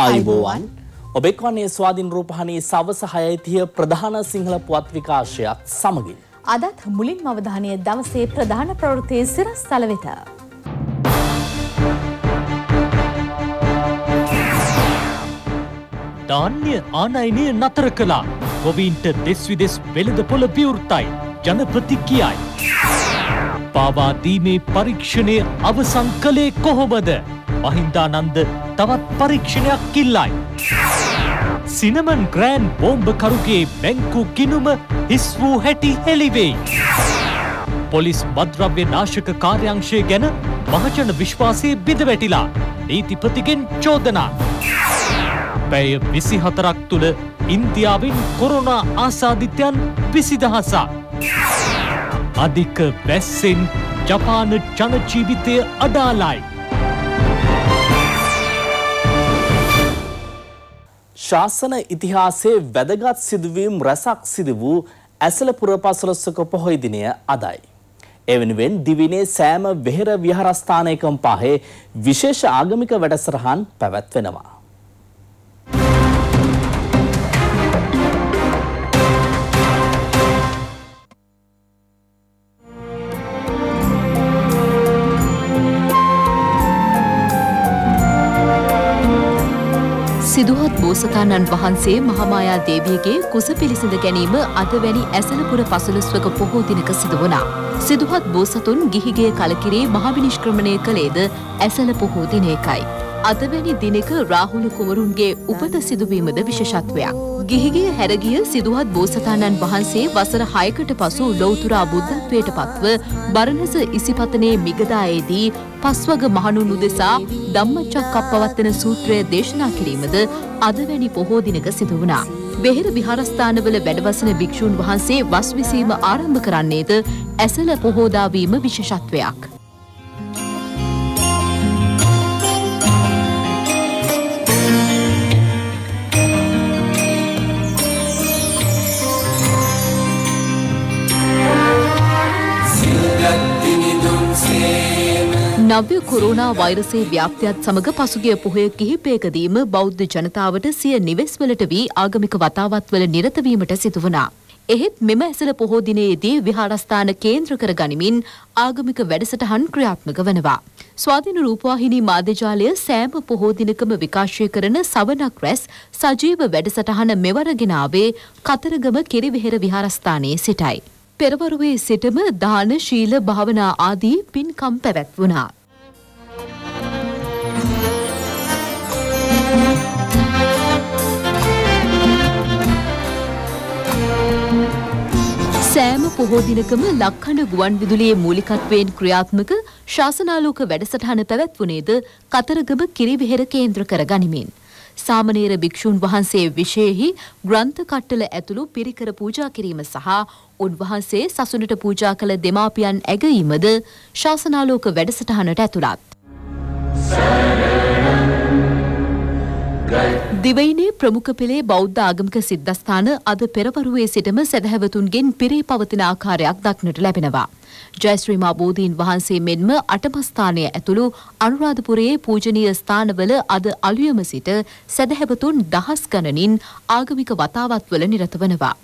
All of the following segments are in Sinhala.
ආයුබෝවන් ඔබෙක්වන්නේ ස්වාධීන් රූපහණී සවස හයයිතිය ප්‍රධාන සිංහල පුවත් විකාශයක් සමගින්. අදත් මුලින් මවධානය දවසේ ප්‍රධාන ප්‍රවෘතිය සිරස් තලවෙත. ධාන්‍ය ආනයිනය නතර කලා ගොවීන්ට දෙස්විදෙස් වෙළඳ පොළ විවෘතයි ජනපති කියයි. පාවාදීමේ පරීක්ෂණය අවසං කලේ කොහොමද මහින්දානන්ද තවත් පරීක්ෂණයක් ඉල්ලයි. සිනමන් ග්‍රෑන් බෝම්භකරුගේ බැංකු ගිනුම හිස් වූ හැටි හෙළිවෙයි. පොලිස් බද්‍රව්‍ය නාශක කාර්යංශය ගැන මහජන විශ්වාසය බිදවැටිලා නීතිපතිගෙන් චෝදනා. පැය විසි හතරක් තුළ ඉන්දියාවෙන් කොරුණා ආසාධිත්‍යයන් විසිදහසා. අධික බැස්සෙන් ජපාන ජනජීවිතය අඩාලායි. ශාසන ඉතිහාසයේ වැදගත් සිදුවීම් රැසක් සිදු වූ ඇසල පුරපසළොස්වක පොහොය දිනය අදයි. එවෙනුවෙන් දිවිනේ සෑම වෙහෙර විහාරස්ථානයකම පහේ විශේෂ ආගමික වැඩසටහන් පැවැත්වෙනවා. බෝසතාණන් වහන්සේ මහමායා දේවියගේ කුස පිළිසිඳ ගැනීම අද වැනි ඇසලපුර පසළොස්වක පොහෝ දිනක සිදු වුණා. සිදුහත් බෝසතුන් ගිහිගේ කලකිරේ මහවිනිෂ්ක්‍රමණය කළේද ඇසල පොහෝ දිනයකයි. අද වැනි දිනක රාහුල කුමරුන්ගේ උපත සිදුවීමද විශේෂත්වයක්. ගිහිගිය හැරගිය සිදුහත් බෝසතාණන් වහන්සේ වසර 6කට පසු ලෞතුරා බුද්ධත්වයට පත්ව බරණස ඉසිපතනේ මිගදායේදී පස්වග මහණුන් උදෙසා ධම්මචක්කප්පවත්තන සූත්‍රය දේශනා කිරීමද අද වැනි පොහෝ දිනක සිදු වුණා. බෙහෙර විහාරස්ථානවල වැඩවසන භික්ෂූන් වහන්සේ වස් විසීම ආරම්භ කරන්නේද ඇසල පොහෝදාවීම විශේෂත්වයක්. නව්‍ය කොරෝනා වෛරසයේ ව්‍යාප්තියත් සමඟ පසුගිය පොහොය කිහිපයකදීම බෞද්ධ ජනතාවට සිය නිවෙස්වලට වී ආගමික වතාවත්වල නිරතවීමට සිදුවනා. එහෙත් මෙම ඇසළ පොහෝ දිනයේදී විහාරස්ථාන කේන්ද්‍ර කර ගනිමින් ආගමික වැඩසටහන් ක්‍රියාත්මක වනවා. ස්වාධීන රූපවාහිනී මාධ්‍යජාලය සෑම පොහෝ දිනකම විකාශය කරන සවනක් රැස් සජීව වැඩසටහන මෙවරගෙනාවේ කතරගම කිරිවිහෙර විහාරස්ථානයේ සිටයි. පෙරවරුවේ සිටම දාන ශීල භාවනා ආදී පින්කම් පැවැත්වුණා. සෑම පොහෝ දිනකම ලක්හඬ ගුවන් විදුලියේ මූලිකත්වයෙන් ක්‍රියාත්මක ශාසනාලෝක වැඩසටහන පැවැත්වුණේද කතරගම කිරිවිහෙර කේන්ද්‍ර කර ගනිමින්. සාමනේර භික්‍ෂූන් වහන්සේ විෂයෙහි ග්‍රන්ථ කට්ටල ඇතුළු පිරිකර පූජා කිරීම සහ උන්වහන්සේ සසුනට පූජා කළ දෙමාපියන් ඇගීමද ශාසනාලෝක වැඩසටහනට ඇතුළත්. සෑ දිවයිනේ ප්‍රමුඛ පෙළේ බෞද්ධ ආගමික සිද්ධස්ථාන අද පෙරවරුවේ සිටම සැදැහැවතුන්ගෙන් පිරේ පවතින ආකාරයක් දක්නට ලැබෙනවා. ජයශ්‍රීමා බෝධීන් වහන්සේ මෙන්ම අටමස්ථානය ඇතුළු අනුරාධපුරයේ පූජනීය ස්ථානවල අද අලුයම සිට සැදැහැවතුන් දහස් ගණනින් ආගමික වතාවත්වල නිරත වනවා.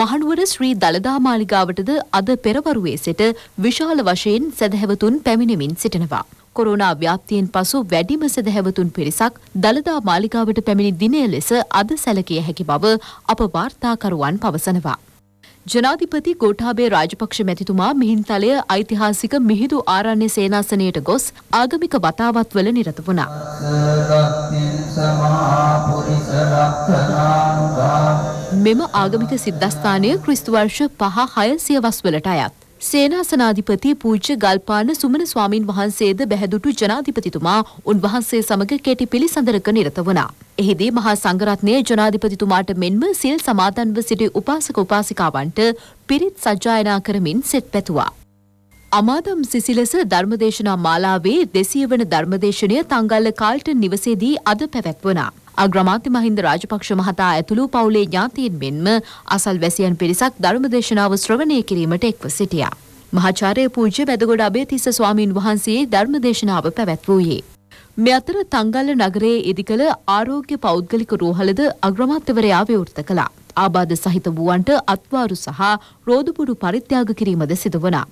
මහනුවර ශ්‍රී දළදා මාලිගාවටද අද පෙරවරුවේ සිට විශාල වශයෙන් සැදැහැවතුන් පැමිණෙමින් සිටිනවා. කොරෝනා ව්‍යාප්තියෙන් පසු වැඩිම සදහැවතුන් පිරිසක් දළදා මාලිකාවට පැමිණි දිනය ලෙස අද සැලකිය හැකි බව අප වාර්තාකරුවන් පවසනවා. ජනාධිපති ගෝඨාභය රාජපක්ෂ මැතිතුමා මිහින්තලය ඓතිහාසික මිහිදු ආරණ්‍ය සේනාසනයට ගොස් ආගමික වතාවත්වල නිරත වුණා. මෙම ආගමික සිද්ධස්ථානය ක්‍රිස්තු වර්ෂ පහ හයසිය වස්වලට අයත්. සේනාසනාධිපති පූජ්‍ය ගල්පාන සුමන ස්වාමින් වහන්සේද බැහැදුටු ජනාධිපතිතුමා උන්වහන්සේ සමග කෙටි පිළිසඳරක නිරත වුණා. එහිදී මහා සංඝරත්නය ජනාධිපතිතුමාට මෙන්ම සිල් සමාදන්ව සිටි උපාසක උපාසිකාවන්ට පිරිත් සජ්ජායනා කරමින් සෙත් පැතුවා. අමාදම් සිසිලස ධර්මදේශනා මාලාවේ දෙසිය වන ධර්මදේශනය තංගල්ල කාල්ටන් නිවසේදී අද පැවැත්වනා. අග්‍රාමාත්‍ය මහින්ද රාජපක්ෂ මහතා ඇතුළු පවුලේ ඥාතීන් මෙන්ම අසල්වැසියන් පිරිසක් ධර්මදේශනාව ශ්‍රවණය කිරීමට එක්ව සිටියා. මහාචාර්ය පූජ්‍ය වැදගොඩ අබේතිස්ස ස්වාමින් වහන්සේ ධර්මදේශනාව පැවැත්වූයේ. මේ අතර තංගල්ල නගරයේ ඉදිකළ ආරෝග්‍ය පෞද්ගලික රෝහලද අග්‍රමාත්‍යවරයා විවෘත කළා. ආබාධ සහිත වූවන්ට අත්වාරු සහ රෝදුපුඩු පරිත්‍යාග කිරීමද සිදු වනා.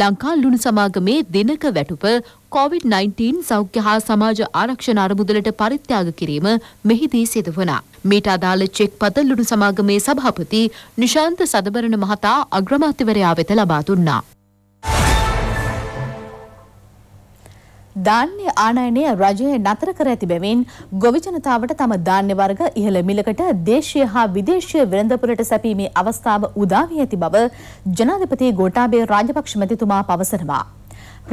ලංකා ලුණු සමාගමේ දිනක වැටුප COVID-19 සෞඛ්‍ය හා සමාජ ආරක්ෂණ අරමුදලට පරිත්‍යාග කිරීම මෙහිදී සිදු වුණා. මීට අදාළ චෙක්පත ලුණු සමාගමේ සභාපති නිශාන්ත සදබරණ මහතා අග්‍රමාත්‍යවරයා වෙත ලබා දුන්නා. ධාන්‍ය ආනයනය රජය නතර කර ඇති බැවින් ගොවි ජනතාවට තම ධාන්‍ය වර්ග ඉහළ මිලකට දේශීය හා විදේශීය වෙළඳපොළට සැපීමේ අවස්ථාව උදා වී ඇති බව ජනාධිපති ගෝඨාභය රාජපක්ෂ මැතිතුමා පවසනවා.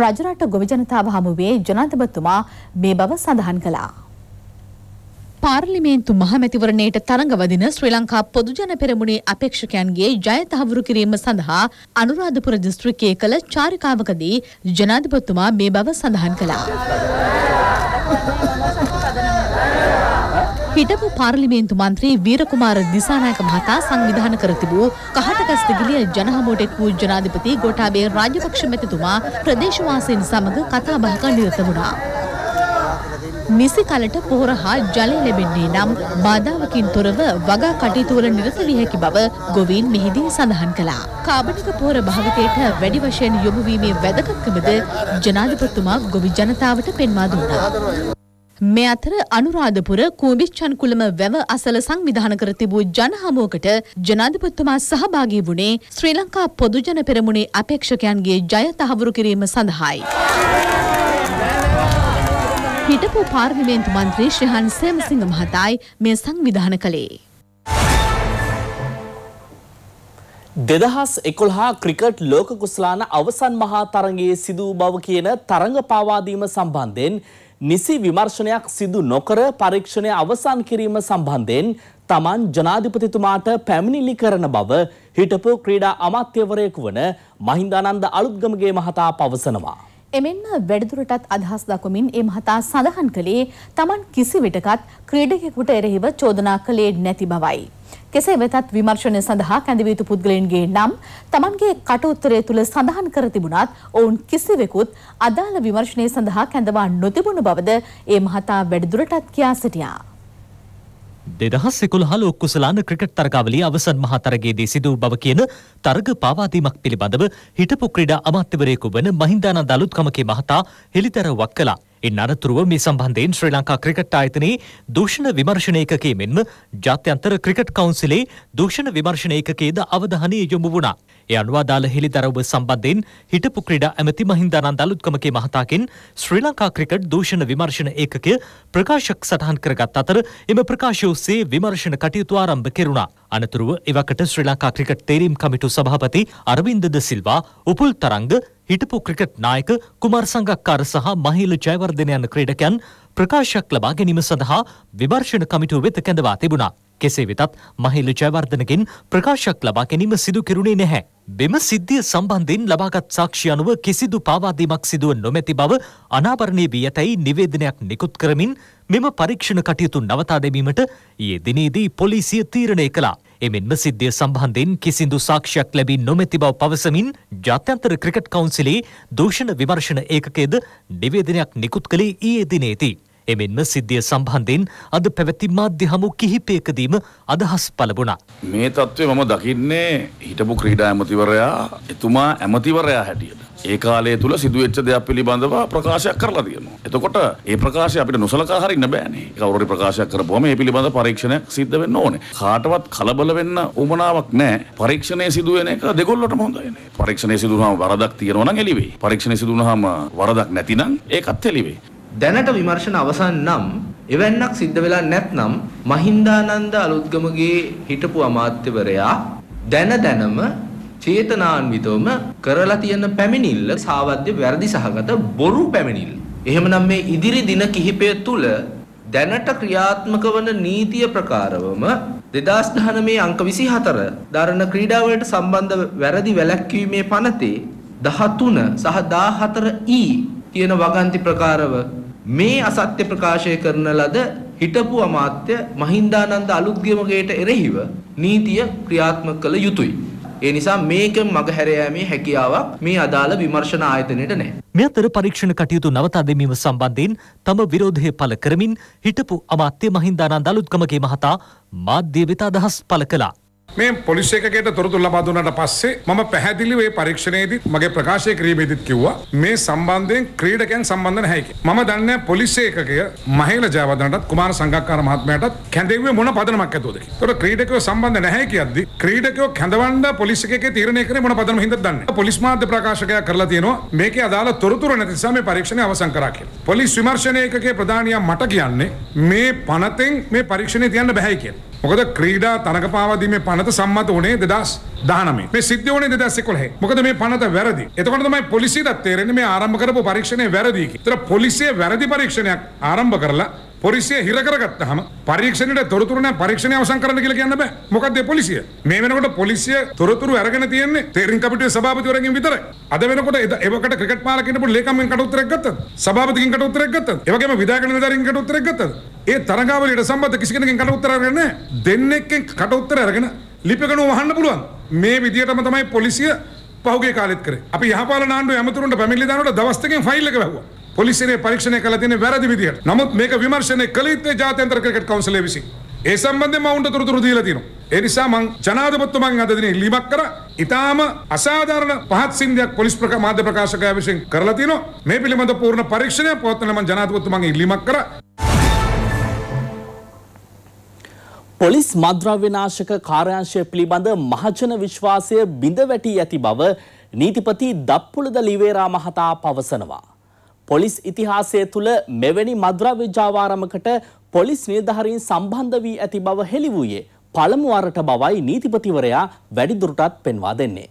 රජරට ගොවි ජනතාව හමුවේ ජනාධිපතිතුමා මේ බව සඳහන් කළා. පාර්ලිමේන්තු මහමැතිවරණයට තරඟවදින ශ්‍රී ලංකා පොදුජන පෙරමුණේ අපේක්ෂකයන්ගේ ජය තහවුරු කිරීම සඳහා අනුරාධපුර දිස්ත්‍රික්කයේ කළ චාරිකාවකදී ජනාධිපතිතුමා මේ බව සඳහන් කළා. හිටපු පාර්ලිමේන්තු මන්ත්‍රී වීරකුමාර දිසානායක මහතා සංවිධාන කර තිබූ කහටගස්තිගිලිය ජනහමුවට එක් වූ ජනාධිපති ගෝඨාභය රාජපක්ෂ මැතිතුමා ප්‍රදේශවාසීන් සමග කතා බහක නිරත වුණා. නිසි කලට පොහොර හා ජලය ලැබෙන්නේ නම් බාධාවකින් තොරව වගා කටයුතුවල නිරත විය හැකි බව ගොවීන් මෙහිදී සඳහන් කළා. කාබනික පොහොර භාවිතයට වැඩි වශයෙන් යොමු වීමේ වැදගත්කමද ජනාධිපතිතුමා ගොවි ජනතාවට පෙන්වා දුන්නා. මේ අතර අනුරාධපුර කූඹිච්චන්කුලම වැව අසල සංවිධාන කර තිබූ ජනහමුවකට ජනාධිපතිතුමා සහභාගී වුණේ ශ්‍රී ලංකා පොදුජන පෙරමුණේ අපේක්ෂකයන්ගේ ජය තහවුරු කිරීම සඳහායි. හිටපු පාර්ලිමේන්තු මන්ත්‍රී ශ්‍රහන් සේමසිංහ මහතායි මේ සංවිධාන කළේ. දෙදහස් එකොළහා ක්‍රිකට් ලෝක කුස්ලාන අවසන් මහා තරගේ සිදූ බව කියන තරඟ පාවාදීම සම්බන්ධයෙන් නිසි විමර්ශනයක් සිදු නොකර පරීක්ෂණය අවසන් කිරීම සම්බන්ධයෙන් තමන් ජනාධිපතිතුමාට පැමිණිලි කරන බව හිටපු ක්‍රීඩා අමාත්‍යවරයෙකු වන මහින්දානන්ද අලුත්ගමගේ මහතා පවසනවා. එමෙන්ම වැඩිදුරටත් අදහස් දක්වමින් ඒ මහතා සඳහන් කළේ Taman කිසිවිටකත් ක්‍රීඩකයෙකුට එරෙහිව චෝදනා කළේ නැති බවයි. කෙසේ වෙතත් විමර්ශනය සඳහා කැඳවිය යුතු පුද්ගලයන්ගේ නම් Tamanගේ කටඋත්තරය තුල සඳහන් කර තිබුණත් ඔවුන් කිසිවෙකුත් අදාළ විමර්ශනය සඳහා කැඳවා නොතිබුණු බවද ඒ මහතා වැඩිදුරටත් කියා සිටියා. දෙදහස් එකොළ හල ඔක්කුසලාන ක්‍රිකට් තරගාවලිය අවසන් මහා තරගයේදී සිදු බව කියන තරග පාවාදීමක් පිළිබඳව හිටපු ක්‍රීඩා අමාත්‍යවරයෙකු වන මහින්දානන්ද අලුත්කමගේ මහතා හෙළිදරව්වක් කළා. ඉන් අනතුරුව මේ සම්බන්ධයෙන් ශ්‍රී ලංකා ක්‍රිකට් ආයතනයේ දූෂණ විමර්ශන ඒකකයේ මෙන්ම ජාත්‍යන්තර ක්‍රිකට් කවුන්සිලේ දූෂණ විමර්ශන ඒකකයේද අවධානය යොමු වුණා. ඒ අනුව අදාළ හෙළිදරව්ව සම්බන්ධයෙන් හිටපු ක්‍රීඩා ඇමති මහින්දානන්ද අලුත්කමගේ මහතාගෙන් ශ්‍රී ලංකා ක්‍රිකට් දූෂණ විමර්ශන ඒකකය ප්‍රකාශක සටහන් කරගත් අතර එම ප්‍රකාශය ඔස්සේ විමර්ශන කටයුතු ආරම්භ කෙරුණා. අනතුරුව එවකට ශ්‍රී ලංකා ක්‍රිකට් තේරීම් කමිටු සභාපති අරවින්ද ද සිල්වා උපුල් තරංග හිටපු ක්‍රිකට් නායක කුමාර් සංගක්කාර සහ මහිල ජයවර්ධන යන ක්‍රීඩකයන් ප්‍රකාශයක් ලබා ගැනීම සඳහා විමර්ශන කමිටුව වෙත කැඳවා තිබුණා. කෙසේ වෙතත් මහිල ජයවර්ධනගෙන් ප්‍රකාශයක් ලබා ගැනීම සිදු කෙරුණේ නැහැ. මෙම සිද්ධිය සම්බන්ධයෙන් ලබාගත් සාක්ෂි අනුව කිසිදු පාවාදීමක් සිදුව නොමැති බව අනාවරණය වී ඇතැයි නිවේදනයක් නිකුත් කරමින් මෙම පරීක්ෂණ කටයුතු නවතා දැමීමට ඊයේ දිනේදී පොලිසිය තීරණය කළා. එමෙන්ම සිද්ධිය සම්බන්ධයෙන් කිසිදු සාක්ෂයක් ලැබී නොමැති බව පවසමින් ජාත්‍යන්තර ක්‍රිකට් කවුන්සිලේ දූෂණ විමර්ශන ඒකකයේද නිවේදනයක් නිකුත් කළේ ඊයේ දිනේදී. එමෙන්ම සිද්ධිය සම්බන්ධයෙන් අද පැවැති මාධ්‍ය හමු කිහිපයකදීම අදහස් පළබුණා. මේ තත්ත්වය මම දකින්නේ හිටපු ක්‍රීඩා ඇමතිවරයා එතුමා ඇමතිවරයා හැටියට. ඒ කාලය තුළ සිදුවෙච්ච දෙයක් පිළිබඳව ප්‍රකාශයක් කරලා තියෙනවා. එතකොට ඒ ප්‍රකාශය අපිට නොසලකා හරින්න බෑනේ. කවුරුරි ප්‍රකාශයක් කරපුවම මේ පිළිබඳ පරීක්ෂණයක් සිද්ධ වෙන්න ඕනේ. කාටවත් කලබල වෙන්න උවමනාවක් නැහැ. පරීක්ෂණය සිදු වෙන එක දෙගොල්ලොටම හොඳයිනේ. පරීක්ෂණය සිදු වුණාම වරදක් තියෙනවා නම් එළිවේ. පරීක්ෂණය සිදු වුණාම වරදක් නැතිනම් ඒකත් එළිවේ. දැනට විමර්ශන අවසන් නම් එවැන්නක් සිද්ධ වෙලා නැත්නම් මහින්දානන්ද අලුත්ගමගේ හිටපු අමාත්‍යවරයා දැන දැනම චේතනාන්විතවම කරලා තියෙන පැමිණිල්ල සාවද්‍ය වැරදි සහගත බොරු පැමිණිල්ල. එහෙමනම් මේ ඉදිරි දින කිහිපය තුළ දැනට ක්‍රියාත්මක වන නීතිය ප්‍රකාරවම දෙදස් දහනමේ අංක විසි හතර දරණ ක්‍රීඩාවලට සම්බන්ධ වැරදි වැලැක්වීමේ පනතේ දහතුන සහ දාහතර ඊ කියන වගන්ති ප්‍රකාරව මේ අසත්‍ය ප්‍රකාශය කරන ලද හිටපු අමාත්‍ය මහින්දානන්ද අලුත්ගමගේට එරෙහිව නීතිය ක්‍රියාත්මක කළ යුතුයි. ඒ නිසා මේක මගහැර යෑමේ හැකියාවක් මේ අදාළ විමර්ශන ආයතනයට නැහැ. මේ අතර පරීක්ෂණ කටයුතු නවතා දැමීම සම්බන්ධයෙන් තම විරෝධය පළ කරමින් හිටපු අමාත්‍ය මහින්දානන්ද අලුත්ගමගේ මහතා මාධ්‍ය වෙත අදහස් පළ කළා. මේ පොලිස් එකකට තොරතුරු ලබා දුන්නාට පස්සේ මම පැහැදිලිව මේ පරීක්ෂණයේදී මගේ ප්‍රකාශය කිරීමේදීත් කිව්වා මේ සම්බන්ධයෙන් ක්‍රීඩකයන් සම්බන්ධ නැහැ කියලා. මම දන්නේ පොලිස් ඒකකය මහේල ජයවර්ධනටත් කුමාර සංගක්කාර මහත්මයාටත් කැඳෙව්වේ මොන පදනමක් ඇතුවද කියලා. ඒතකොට ක්‍රීඩකයෝ සම්බන්ධ නැහැ කියද්දි ක්‍රීඩකයෝ කැඳවන්න පොලිස් එකකේ තීරණය කරේ මොන පදනම හින්දාද දන්නේ. පොලිස් මාධ්‍ය ප්‍රකාශකයා කරලා තියෙනවා මේකේ අදාළ තොරතුරු නැති නිසා මේ පරීක්ෂණය අවසන් කරා කියලා. පොලිස් විමර්ශන ඒකකයේ ප්‍රධානියා මට කියන්නේ මේ පනතෙන් මේ පරීක්ෂණය තියන්න බෑයි කියලා. මොකද ක්‍රීඩා තනක පාවදීමේ පනත සම්මත වනේ දෙදස් දානමේ මේ සිද්ධ වනේ දෙදස් එකොළහේ මොකද මේ පනත වැරදි එතකොට තමයි පොලිසියට තේරෙන්නේ මේ ආරම්භ කරපු පරීක්ෂණය වැරදි කියලා. ඒතර පොලිසිය වැරදි පරීක්ෂණයක් ආරම්භ කරලා පොරිසිය හිර කරගත්තහම පරීක්ෂණයට තොරතුරු නැ පරීක්ෂණය අවසන් කරන්න කියලා කියන්න බෑ. මොකද ඒ පොලිසිය මේ වෙනකොට පොලිසිය තොරතුරු අරගෙන තියෙන්නේ තේරීම් කමිටුවේ සභාපතිවරගෙන් විතරයි. අද වෙනකොට එවකට ක්‍රිකට් මාලා කියනකොට ලේකම්ගෙන් කට උත්තරයක් ගත්තද? සභාපතිගෙන් කට උත්තරයක් ගත්තද? ඒ වගේම විධායක නිලධාරීන්ගෙන් කට උත්තරයක් ගත්තද? ඒ තරගාවලියට සම්බන්ධ කිසි කෙනෙක්ගෙන් කට උත්තර අරගෙන නැහැ. දෙන්නෙක්ගෙන් කට උත්තර අරගෙන ලිපිකණුව වහන්න පුළුවන්. මේ විදියටම තමයි පොලිසිය පහුගේ කාලෙත් කරේ. අපි යහපාලන ආණ්ඩුවේ අමතුරුන්ට පැමිණිලි දානකොට දවස් දෙකෙන් ෆයිල් එක වැහුවා. පොලිසිනේ පරීක්ෂණය කළ තියෙන වැරදි විදිහට. නමුත් මේක විමර්ශනය කළේ ජාත්‍යන්තර ක්‍රිකට් කවුන්සිලය විසින්. ඒ සම්බන්ධයෙන් මම උන්ට තොරතුරු දීලා තියෙනවා. ඒ නිසා මං ජනාධිපතිතුමන් අද දිනේ ඉල්ලීමක් කරා. ඊටාම අසාධාරණ පහත් සින්දයක් පොලිස් ප්‍රකා මාධ්‍ය ප්‍රකාශකයා විසින් කරලා තිනවා. මේ පිළිබඳ පූර්ණ පරීක්ෂණයක් පවත්වන මං ජනාධිපතිතුමන් ඉල්ලීමක් කරා. පොලිස් මද්‍රව්‍යනාශක කාර්යංශය පිළිබඳ මහජන විශ්වාසය බිඳ වැටී ඇති බව නීතිපති දප්පුලද ලිවේරා මහතා පවසනවා. පොලිස් ඉතිහාසය තුළ මෙවැනි මද්‍රව්‍ය ජාවාරමකට පොලිස් නිලධාරීන් සම්බන්ධ වී ඇති බව හෙළි වූයේ පළමු වරට බවයි නීතිපතිවරයා වැඩිදුරටත් පෙන්වා දෙන්නේ.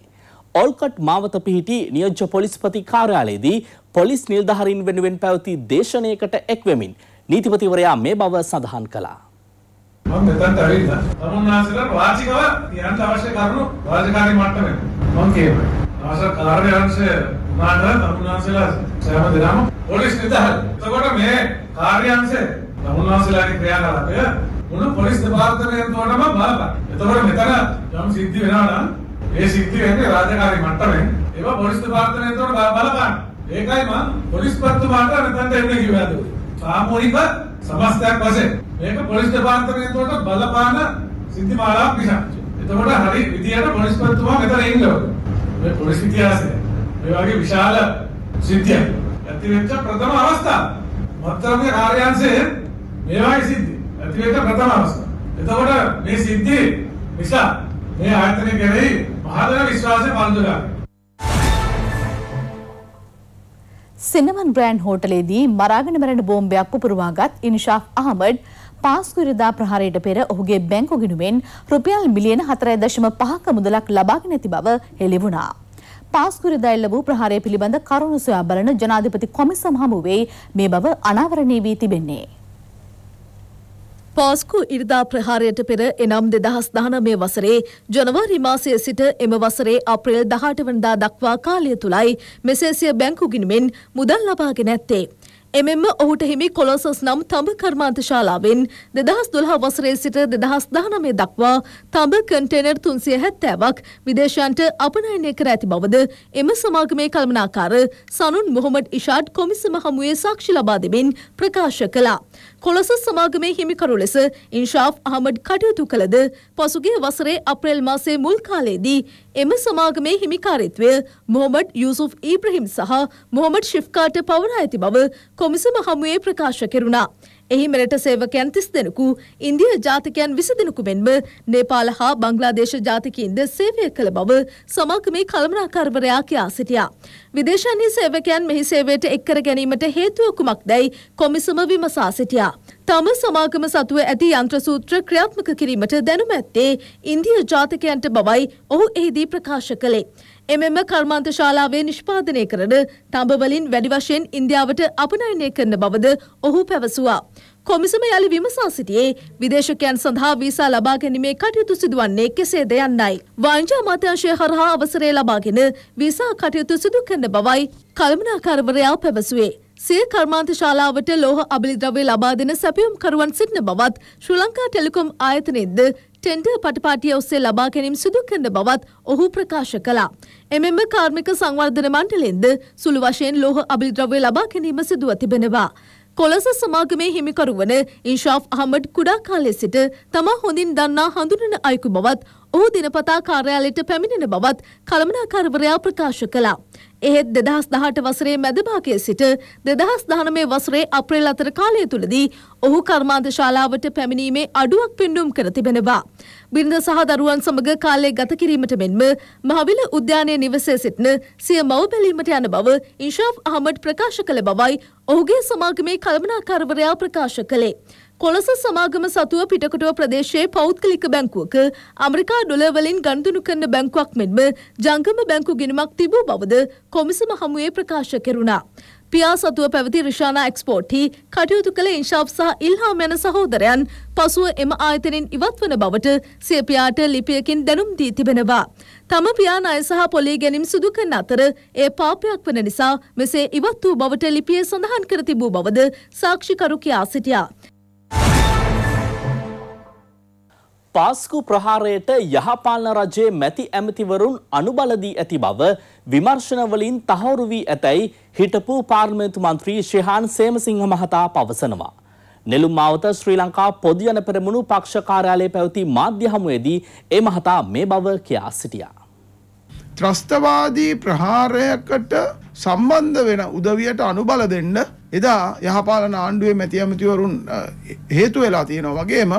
ඕල්කට් මාවත පිහිටි නියෝජ්‍ය පොලිස්පති කාර්යාලයේදී පොලිස් නිලධාරීන් වෙනුවෙන් පැවති දේශනයකට එක්වෙමින් නීතිපතිවරයා මේ බව සඳහන් කළා. මම මෙතනට ඇවිල්ලා තරුණ නාසිකලා වාචිකව යන්න අවශ්‍ය කරුණු රාජකාරී මට්ටමේ මම කියනවා. ආසකාරී අංශය මාඩ තමුන්වහන්සේලා සෑම දෙනාම පොලිස් නිදහල්. එතකොට මේ කාර්යාංශය තමුන්වහන්සේලාගේ ක්‍රියාකලාපය මුළු පොලිස් දෙපාර්තමේන්තුවටම බලපාන. එතකොට මෙතන යම් සිද්ධි වෙනවා නම් ඒ සිද්ධි වෙන්නේ රාජකාරී මට්ටමේ. ඒවා පොලිස් දෙපාර්තමේන්තුවට බලපාන. ඒකයි මම පොලිස් ප්‍රතිමාට නැතත් එන්න කිව්වා. සාමූහික සමස්තයක් වශයෙන් මේක පොලිස් දෙපාර්තමේන්තුවට බලපාන සිද්ධි මාලාවක් නිසා. එතකොට හරි විදියට පොලිස්පතිතුමා මෙතන ඉන්නවා. මේ පොලිස් ඉතිහාසය මේ වගේ විශාල සිද්ධියක් ඇති වෙච්ච ප්‍රථම අවස්ථාව. මත්තරගේ කාර්යාංශයේ මේ වගේ සිද්ධි ඇති වෙච්ච ප්‍රථම අවස්ථාව. එතකොට මේ සිද්ධි නිසා මේ ආයතනය කෙරෙහි මහදර විශ්වාසය පන්දුලා. සිනමන් බ්‍රෑන්් හෝටලේදී මරාගෙන මැරෙන බෝම්බයක් පුපුරවාගත් ඉනිශාෆ් අහමඩ් පාස්කුරිදා ප්‍රහාරයට පෙර ඔහුගේ බැංකු ගිණුවෙන් රුපියල් මිලියන 4.5ක මුදලක් ලබාගෙන ඇති බව හෙළි වුණා. පාස්කුරිදා එල්ල වූ ප්‍රහාරය පිළිබඳ කරුණු සොයා බලන ජනාධිපති කොමිසම හමුවේ මේ බව අනාවරණය වී තිබෙන්නේ. පාස්කු ඉරිදා ප්‍රහාරයට පෙර එනම් දෙදහස් දානමය වසරේ ජනවාරි මාසය සිට එම වසරේ අප්‍රේල් දහට වනදා දක්වා කාලය තුළයි මෙසේසිය බැංකු ගිනුමෙන් මුදල් ලබාගෙන ඇත්තේ. එමෙන්ම ඔහුට හිමි කොලොසස් නම් තඹ කර්මාන්ත ශාලාවෙන් දෙදහස් දොළහ වසරේ සිට දෙදහස් දානමය දක්වා තඹ කන්ටේනර් තුන්සිය හැත්තෑවක් විදේශයන්ට අපනයනය කර ඇති බවද එම සමාගමේ කල්මනාකාර සනුන් මොහොමඩ් ඉෂාඩ් කොමිසම හමුවේ සාක්ෂි ලබා දෙමින් ප්‍රකාශ කළා. කොලොසස් සමාගමේ හිමිකරු ලෙස ඉන්ශාෆ් අහමඩ් කටයුතු කළද පසුගේ වසරේ අප්‍රේල් මාසේ මුල් කාලයේදී එම සමාගමේ හිමිකාරීත්වය මොහොමඩ් යුසුෆ් ඊබ්‍රහිම් සහ මොහොමඩ් ශිෆ්කාට පවරා ඇති බව කොමිසම හමුවේ ප්‍රකාශ කෙරුණා. එහි මෙරට සේවකයන් තිස් දෙනෙකු ඉන්දිය ජාතිකයන් විසි දෙනෙකු මෙන්ම නේපාල හා බංගලාදේශ ජාතිකයින්ද සේවය කළ බව සමාගමේ කළමනාකර්වරයා කියා සිටියා. විදේශානී සේවකයන් මෙහි සේවයට එක්කර ගැනීමට හේතුව කුමක් දැයි කොමිසම විමසා සිටියා. තම සමාගම සතුව ඇති යන්ත්‍රසූත්‍ර ක්‍රියාත්මක කිරීමට දැනුම ඇත්තේ ඉන්දිය ජාතකයන්ට බවයි ඔහු එහිදී ප්‍රකාශ කළේ. එමෙම කර්මාන්ත ශාලාවේ නිෂ්පාදනය කරන තඹවලින් වැඩි වශයෙන් ඉන්දියාවට අපනයනය කරන බවද ඔහු පැවසුවා. කොමිසම යළි විමසා සිටියේ විදේශකයන් සඳහා වීසා ලබා ගැනීමේ කටයුතු සිදුවන්නේ කෙසේද යන්නයි. වාණිජ අමාත්‍යාංශය හරහා අවසරය ලබාගෙන වීසා කටයුතු සිදු කරන බවයි කළමනාකාරවරයා පැවසුවේ. සිය කර්මාන්ත ශාලාවට ලෝහ අබිලිද්‍රව්‍ය ලබා දෙන සැපයුම්කරුවන් සිටින බවත් ශ්‍රී ලංකා ටෙලිකොම් ආයතනයේද ටෙන්ඩර් පටපාටිය ඔස්සේ ලබා ගැනීම සිදු කරන බවත් ඔහු ප්‍රකාශ කළා. එමෙන්ම කාර්මික සංවර්ධන මණ්ඩලයෙන්ද සුළු වශයෙන් ලෝහ අබිද්‍රව්‍ය ලබා ගැනීම සිදුව තිබෙනවා. කොළස සමාගමේ හිමිකරුවන ඉන්ශාෆ් අහමඩ් කුඩා කාලයේ සිට තමා හොඳින් දන්නා හඳුනන අයෙකු බවත් ඔහු දිනපතා කාර්යාලයට පැමිණෙන බවත් කළමනාකාරවරයා ප්‍රකාශ කළා. එහෙත් දෙදහස් දහට වසරේ මැදභාගය සිට දෙදහස් දහනමේ වසරේ අප්‍රේල් අතර කාලය තුළදී ඔහු කර්මාන්ත ශාලාවට පැමිණීමේ අඩුවක් පෙන්ඩුම් කර තිබෙනවා. බිරිඳ සහ දරුවන් සමග කාලය ගත කිරීමට මෙන්ම මහවිල උද්‍යානයේ නිවසේ සිටින සිය මව බැලීමට යන බව ඉන්ෂාෆ් අහමඩ් ප්‍රකාශ කළ බවයි ඔහුගේ සමාගමේ කළමනාකාරවරයා ප්‍රකාශ කළේ. කොලස සමාගම සතුව පිටකොටුව ප්‍රදේශයේ පෞද්ගලික බැංකුවක ඇමරිකා ඩොලර්වලින් ගණදුනු කරන බැංකුවක් මෙන්ම ජංගම බැංකු ගිණුමක් තිබූ බවද කොමිසම හමුවේ ප්‍රකාශ කෙරුණා. පියා සතුව පැවති රිෂානා එක්ස්පෝට්හි කටයුතු කළ ඉංශාප් සහ ඉල්හා මැන සහෝදරයන් පසුව එම ආයතනින් ඉවත් වන බවට සියපියාට ලිපියකින් දැනුම් දී තිබෙනවා. තම පියාන අය සහ පොලේ ගැනීම් සිදු කරන අතර ඒ පාපයක් වන නිසා මෙසේ ඉවත් වූ බවට ලිපිය සඳහන් කර තිබූ බවද සාක්ෂිකරු කියා සිටියා. පාස්කු ප්‍රහාරයට යහපාලන රජයේ මැති ඇමතිවරුන් අනුබල දී ඇති බව විමර්ශනවලින් තහවුරු වී ඇතැයි හිටපු පාර්ලිමේන්තු මන්ත්‍රී ශ්‍රීහාන් සේමසිංහ මහතා පවසනවා. නෙළුම් මාවත ශ්‍රී ලංකා පොදු යන පෙරමුණු පක්ෂ කාර්යාලයේ පැවති මාධ්‍ය හමුවේදී ඒ මහතා මේ බව කියා සිටියා. ත්‍රස්තවාදී ප්‍රහාරයකට සම්බන්ධ වෙන උදවියට අනුබල දෙන්න එදා යහපාලන ආණ්ඩුවේ මැති ඇමතිවරුන් හේතු වෙලා තියෙනවා වගේම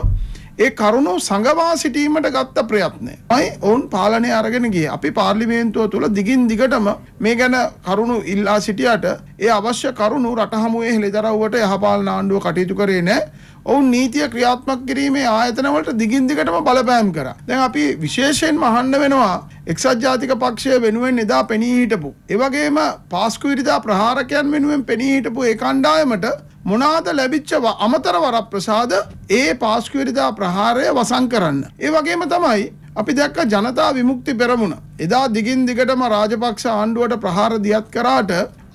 ඒ කරුණෝ සඟවා සිටීමට ගත්ත ප්‍රයත්නය. අයි ඔවුන් පාලනය අරගෙන ගියේ. අපි පාර්ලිමේන්තුව තුළ දිගින් දිගටම මේ ගැන කරුණු ඉල්ලා සිටියට ඒ අවශ්‍ය කරුණු රට හමුවේ හෙළිදරව්වට යහපාලන ආණ්ඩුව කටයුතු කරේ නැහැ. ඔවුන් නීතිය ක්‍රියාත්මක කිරීමේ ආයතනවලට දිගින් දිගටම බලපෑම් කරා. දැන් අපි විශේෂයෙන්ම අහන්න වෙනවා එක්සත් ජාතික පක්ෂය වෙනුවෙන් එදා පෙනී හිටපු. ඒ වගේම පාස්කු ඉරිදා ප්‍රහාරකයන් වෙනුවෙන් පෙනී හිටපු ඒ කණ්ඩායමට මොනාද ලැබිච්ච අමතර වරප්‍රසාද ඒ පාස්කුවේරිදා ප්‍රහාරය වසන් කරන්න. ඒ වගේම තමයි අපි දැක්ක ජනතා විමුක්ති පෙරමුණ. එදා දිගින් දිගටම රාජපක්ෂ ආණ්ඩුවට ප්‍රහාර දියත් කරාට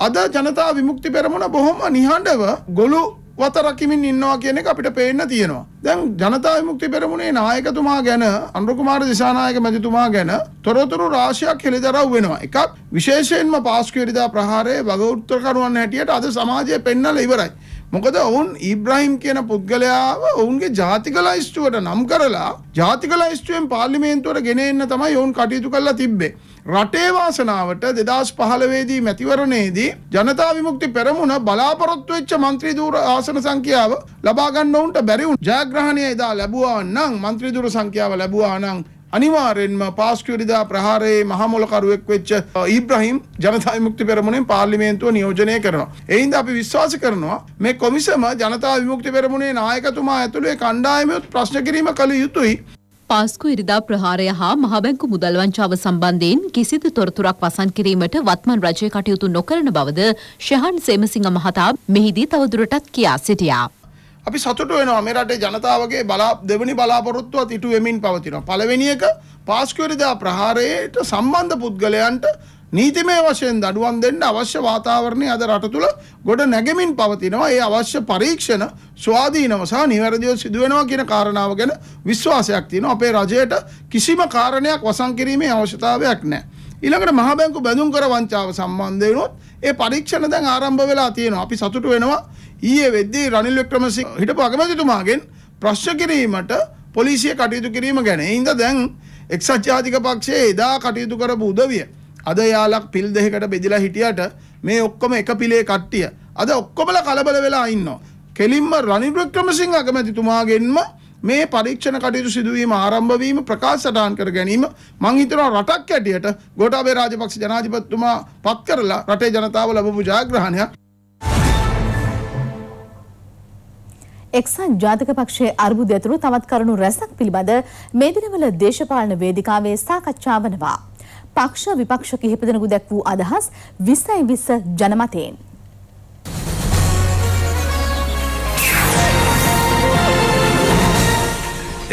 අද ජනතා විමුක්ති පෙරමුණ බොහොම නිහඬව ගොළු වතරකිමින් ඉන්නවා කියන එක අපිට පේන්න තියෙනවා. දැන් ජනතා විමුක්ති පෙරමුණේ නායකතුමා ගැන අනුර කුමාර දිසානායක මැතිතුමා ගැන තොරතුරු රාශියක් හෙළිදරව් වෙනවා. එකක් විශේෂයෙන්ම පාස්කු විරදා ප්‍රහාරයේ වග උත්තර කරුවන් හැටියට අද සමාජය පෙන්වලා ඉවරයි. මොකද ඔවුන් ඊබ්‍රහිම් කියන පුද්ගලයාව ඔවුන්ගේ ජාතික ලයිස්තුවට නම් කරලා ජාතික ලයිස්තුවෙන් පාර්ලිමේන්තුවට ගෙන එන්න තමයි ඔවුන් කටයුතු කරලා තිබ්බේ. රටේ වාසනාවට 2015 දී මැතිවරණයේදී ජනතා විමුක්ති පෙරමුණ බලාපොරොත්තු වෙච්ච മന്ത്രി ධූර ආසන සංඛ්‍යාව ලබා ගන්න ඔවුන්ට බැරි වුණා. ජයග්‍රහණය එදා ලැබුවා නම් മന്ത്രി ධූර සංඛ්‍යාව ලැබුවා නම් අනිවාර්යෙන්ම පාස්කුවරිදා ප්‍රහාරයේ මහමොලකරුවෙක් වෙච්ච ඉබ්‍රහිම් ජනතා විමුක්ති පෙරමුණෙන් පාර්ලිමේන්තුව නියෝජනය කරනවා. එයින්ද අපි විශ්වාස කරනවා මේ කොමිසම ජනතා විමුක්ති පෙරමුණේ නායකතුමා ඇතුළේ කණ්ඩායමයොත් ප්‍රශ්න කිරීම කළ යුතුයි. පාස්කු ඉරිදා ප්‍රහාරය හා මහබැංකු මුදල් වංචාව සම්බන්ධයෙන් කිසිදු තොරතුරක් වසන් කිරීමට වත්මන් රජය කටයුතු නොකරන බවද ශහන් සේමසිංහ මහතා මෙහිදී තවදුරටත් කියා සිටියා. අපි සතුට වෙනවා මේ රටේ ජනතාවගේ බලා දෙවනි බලාපොරොත්තුවත් ඉටු වෙමින් පවතිනවා. පළවෙනි එක පාස්කුවේදා ප්‍රහාරයට සම්බන්ධ පුද්ගලයන්ට නීතිමය වශයෙන් දඩුවම් දෙන්න අවශ්‍ය වාතාවරණය අද රට තුළ ගොඩ නැගෙමින් පවතිනවා. ඒ අවශ්‍ය පරීක්ෂණ ස්වාධීනව සහ නිවැරදිව සිදු වෙනවා කියන කාරණාව ගැන විශ්වාසයක් තියෙනවා. අපේ රජයට කිසිම කාරණයක් වසන් කිරීමේ අවශ්‍යතාවයක් නැහැ. ඊළඟට මහ බැංකු බැඳුම් කර වංචාව සම්බන්ධ වෙනොත් ඒ පරීක්ෂණ දැන් ආරම්භ වෙලා තියෙනවා. අපි සතුටු වෙනවා. ඊයේ වෙද්දී රනිල් වික්‍රමසිංහ හිටපු අගමැතිතුමාගෙන් ප්‍රශ්න කිරීමට පොලිසිය කටයුතු කිරීම ගැන. ඒ හින්දා දැන් එක්සත් ජාතික පක්ෂයේ එදා කටයුතු කරපු උදවිය අද යාලක් පිල් දෙකකට බෙදලා හිටියට මේ ඔක්කොම එක පිලේ කට්ටිය අද ඔක්කොමලා කලබල වෙලා ඉන්නවා. කෙලින්ම රනිල් වික්‍රමසිංහ අගමැතිතුමාගෙන්ම මේ පරීක්ෂණ කටයුතු සිදුවීම ආරම්භ වීම ප්‍රකාශ සටහන් කර ගැනීම මං හිතනවා රටක් ඇටියට ගෝඨාභය රාජපක්ෂ ජනාධිපතිතුමා පත් කරලා රටේ ජනතාව ලැබපු ජයග්‍රහණයක් එක්සත් ජාතික පක්ෂයේ අර්බුද ඇතුළු තවත් කරුණු රැසක් පිළිබඳ මේ දිනවල දේශපාලන වේදිකාවේ සාකච්ඡා වනවා. පක්ෂ විපක්ෂ කිහිප දෙනෙකු දැක් වූ අදහස් 20යි 20 ජනමතයෙන්.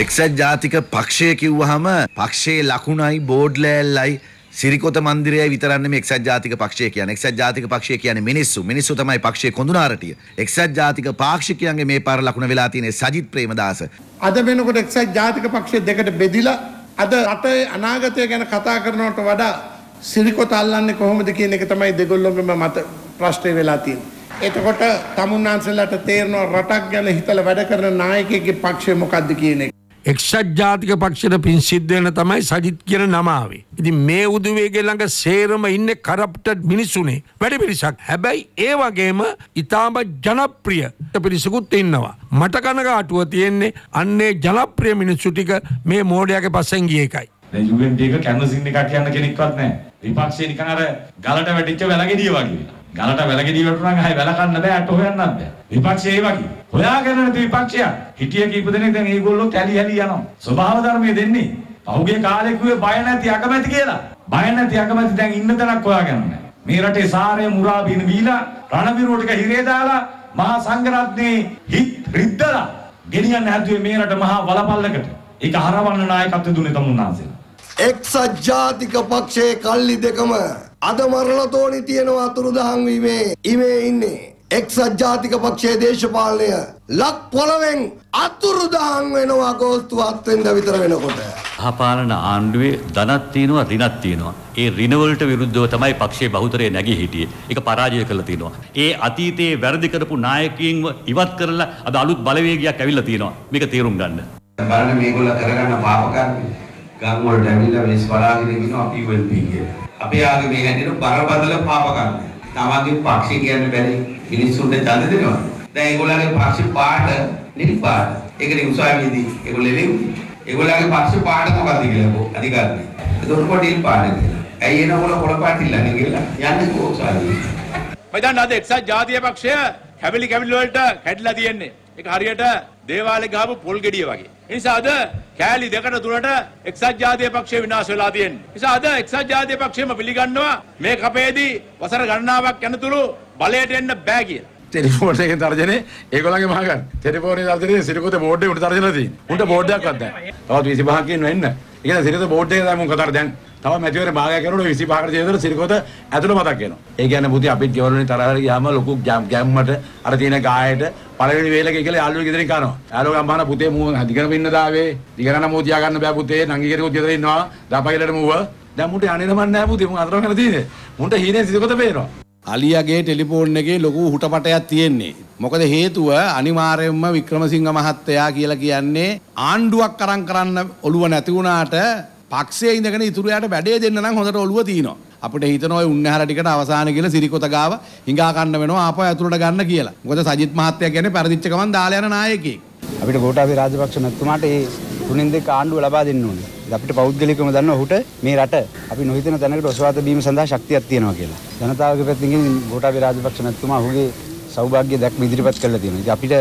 එක්සත් ජාතික පක්ෂය කිව්වහම පක්ෂයේ ලකුණයි බෝඩ් ලෑල්ලයි සිරිකොත මන්දිරයයි විතරන්නේ මේ එක්සත් ජාතික පක්ෂය කියන්නේ. එක්සත් ජාතික පක්ෂය කියන්නේ මිනිස්සු. මිනිස්සු තමයි පක්ෂයේ කොඳුනාරටිය. එක්සත් ජාතික පාක්ෂිකයන්ගේ මේ පාර ලකුණ වෙලා තියෙන සජිත් ප්‍රේමදාස. අද වෙනකොට එක්සත් ජාතික පක්ෂය දෙකට බෙදිලා අද රටේ අනාගතය ගැන කතා කරනවට වඩා සිරිකොත අල්ලන්නේ කොහොමද කියන එක තමයි දෙගොල්ලොගෙම මත ප්‍රශ්නය වෙලා තියෙන්නේ. එතකොට තමුන්නාන්සලට තේරෙනවා රටක් ගැන හිතලා වැඩ කරන නායකයෙක්ගේ පක්ෂය මොකද්ද කියන එක. එක්ෂත් ජාතික පක්ෂයට පින් සිද්ධ වෙන තමයි සජිත් කියන නම ආවේ. ඉතින් මේ උදුවේගේ ළඟ සේරම ඉන්නේ කරප්ටඩ් මිනිසුනේ. වැඩි පිරිසක්. හැබැයි ඒ වගේම ඊටාම ජනප්‍රිය පිරිසකුත් ඉන්නවා. මට කනගාටුව තියෙන්නේ අන්නේ ජනප්‍රිය මිනිස්සු ටික මේ මෝඩයාගේ පස්සෙන් ගිය එකයි. දැන් යුගෙන් ටීක කැමසින් එකක් කියන්න කෙනෙක්වත් නැහැ. විපක්ෂේ නිකන් අර ගලට වැටිච්ච වැලගෙඩිය වගේ. ගලට වැලගෙඩි වැටුණා නම් ආයෙ වැලකන්න බෑ අට හොයන්නත් බෑ. විපක්ෂය ඒ වගේ. හොයාගෙන නැති විපක්ෂය. හිටිය කීප දෙනෙක් දැන් මේගොල්ලෝ තැලි හැලි යනවා. ස්වභාව ධර්මයේ දෙන්නේ. පහුගිය කාලේ කිව්වේ බය නැති අකමැති කියලා. බය නැති අකමැති දැන් ඉන්න තැනක් හොයාගන්න. මේ රටේ සාරය මුරා බින බීලා රණවිරුව ටික හිරේ දාලා මහා සංඝරත්නයේ හිත් රිද්දලා ගෙනියන්න හැදුවේ මේ රට මහා වලපල්ලකට. ඒක හරවන්න නායකත්ව දුන්නේ තමුන්නාන්සේලා. එක්සත් ජාතික පක්ෂයේ කල්ලි දෙකම අද මරණතෝනි තියෙනවා අතුරුදහන් වීමේ ඉමේ ඉන්නේ. එක්සත් ජාතික පක්ෂයේ දේශපාලනය ලක් පොළවෙන් අතුරුදහන් වෙනවා අගෝස්තු 7 වෙනිදා විතර වෙනකොට. අහපාලන ආණ්ඩුවේ ධනක් තියෙනවා ඍණක් තියෙනවා. ඒ ඍණවලට විරුද්ධව තමයි පක්ෂයේ බහුතරය නැගී හිටියේ. ඒක පරාජය කළා තියෙනවා. ඒ අතීතයේ වැරදි කරපු නායකයින්ව ඉවත් කරලා අද අලුත් බලවේගයක් ඇවිල්ලා තියෙනවා. මේක තේරුම් ගන්න. බලන්න මේගොල්ලෝ කරගන්න පාපකම් ගම් වලට ඇවිල්ලා මිනිස් බලාගෙන ඉන්නවා අපි වෙල්පී කියලා. අපේ ආගමේ හැටියට බරපතල පාප කර්ම. තමන්ගේ පක්ෂි කියන්න බැරි මිනිස්සුන්ට ඡන්ද දෙනවා. දැන් ඒගොල්ලන්ගේ පක්ෂි පාට නිර්පාට. ඒකනේ උසාවියේදී ඒගොල්ලෝ ලෙවි. ඒගොල්ලන්ගේ පක්ෂි පාට මොකද්ද කියලා කො අධිකාරනේ. එතකොට කොටින් පාට කියලා. ඇයි එනකොට කොළ පාට ඉල්ලන්නේ කියලා යන්නේ කො උසාවියේ. මයිදන් අද එක්සත් ජාතික පක්ෂය කැබලි කැබලි වලට කැඩිලා තියෙන්නේ. ඒක හරියට දේවාලේ ගහපු පොල් ගෙඩිය වගේ. ඒ නිසා අද කෑලි දෙකට තුනට එක්සත් ජාතික පක්ෂය විනාශ වෙලා තියෙන්නේ. නිසා අද එක්සත් ජාතික පක්ෂයම පිළිගන්නවා මේ කපේදී වසර ගණනාවක් යනතුරු බලයට එන්න බෑ කියලා. ටෙලිෆෝන් එකෙන් තර්ජනේ ඒගොල්ලන්ගේ මහගන්. ටෙලිෆෝනේ තර්ජනේ සිරිකොතේ බෝඩ් එකේ උඩ තර්ජනලා තියෙන්නේ. උන්ට බෝඩ් එකක්වත් නැහැ. තවත් 25 කින් වෙන්න. ඒ කියන්නේ සිරිකොතේ බෝඩ් එකේ තමයි මුන් කතර දැන් තව මැතිවර භාගය කරනකොට 25කට ජීවිතේ සිරිකොත ඇතුළ මතක් වෙනවා. ඒ කියන්නේ පුතේ අපිත් ගෙවලනේ තරහට ගියාම ලොකු ගැම්මට අර තියෙන ගායට පළවෙනි වේලක ඉකල යාළුවෝ ගෙදරින් කනවා. යාළුවෝ ගම්බහන පුතේ මූ දිගන පින්න දාවේ. දිගන මූ තියා ගන්න බෑ පුතේ. නංගි කෙරෙකුත් ගෙදර ඉන්නවා. දාපගෙලට මූව. දැන් මුට යන්නේ නම් නෑ පුතේ. මූ අතරම කරලා තියෙන්නේ. මුන්ට හීනේ සිරිකොත පේනවා. අලියගේ ටෙලිෆෝන් එකේ ලොකු හුටපටයක් තියෙන්නේ. මොකද හේතුව අනිවාර්යයෙන්ම වික්‍රමසිංහ මහත්තයා කියලා කියන්නේ ආණ්ඩුවක් අරන් කරන්න ඔළුව නැති වුණාට පක්ෂේ ඉඳගෙන ඉතුරුයාට වැඩේ දෙන්න නම් හොඳට ඔළුව තියෙනවා. අපිට හිතනවා ඔය උන්නහර ටිකට අවසාන කියලා සිරිකොත ගාව හිඟා කන්න වෙනවා ආපහු ඇතුළට ගන්න කියලා. මොකද සජිත් මහත්තයා කියන්නේ පරිදිච්ච ගමන් දාලා යන නායකයෙක්. අපිට ගෝඨාභය රාජපක්ෂ මැතිතුමාට ඒ තුනෙන් දෙක ආණ්ඩුව ලබා දෙන්න ඕනේ. අපිට පෞද්ගලිකවම දන්න ඔහුට මේ රට අපි නොහිතන තැනකට ඔසවා තැබීම සඳහා ශක්තියක් තියෙනවා කියලා. ජනතාවගේ පැත්තෙන් ගෝඨාභය රාජපක්ෂ මැතිතුමා ඔහුගේ සෞභාග්‍ය දැක්ම ඉදිරිපත් කළා තියෙනවා. ඉතින් අපිට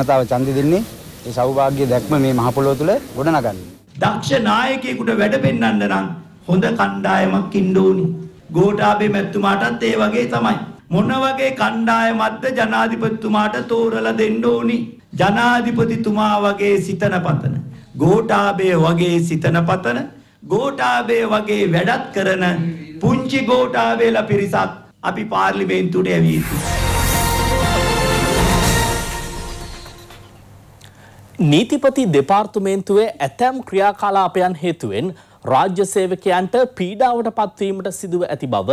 ජනතාව ඡන්දෙ දෙන්නේ ඒ සෞභාග්‍ය දැක්ම මේ මහ පොළොව තුළ ගොඩනගන්නේ. දක්ෂ නායකයෙකුට වැඩ පෙන්වන්න නම් හොඳ කණ්ඩායමක් ඉන්න ඕනි. ගෝඨාභය මැතිතුමාටත් ඒ වගේ තමයි. මොන වගේ කණ්ඩායමක්ද ජනාධිපතිතුමාට තෝරලා දෙන්න ඕනි. ජනාධිපතිතුමා වගේ සිතන පතන. ගෝඨාභය වගේ සිතන පතන. ගෝඨාභය වගේ වැඩත් කරන පුංචි ගෝඨාභයලා පිරිසක් අපි පාර්ලිමේන්තුවට ඇවිත්. නීතිපති දෙපාර්තුමේන්තුවේ ඇතැම් ක්‍රියාකාලාපයන් හේතුවෙන් රාජ්‍ය සේවකයන්ට පීඩාවට පත්වීමට සිදුව ඇති බව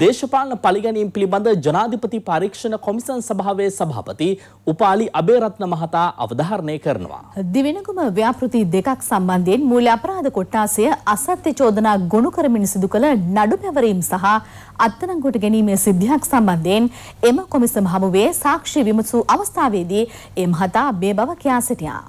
දේශපාලන පරිගැනීම් පිළිබඳ ජනාධිපති පරීක්ෂණ කොමිසන් සභාවේ සභාපති උපාලි අබේරත්න මහතා අවධාරණය කරනවා. දිවෙනගම ව්‍යාපෘති දෙකක් සම්බන්ධයෙන් මූල්‍ය අපරාධ කොට්ටාසය අසත්‍ය චෝදනා ගොනු කරමින් සිදු කළ නඩු පැවරීම් සහ අත්අඩංගුවට ගැනීමේ සිද්ධියක් සම්බන්ධයෙන් එම කොමිසම හමුවේ සාක්ෂි විමසූ අවස්ථාවේදී ඒ මහතා මේ බව කියා සිටියා.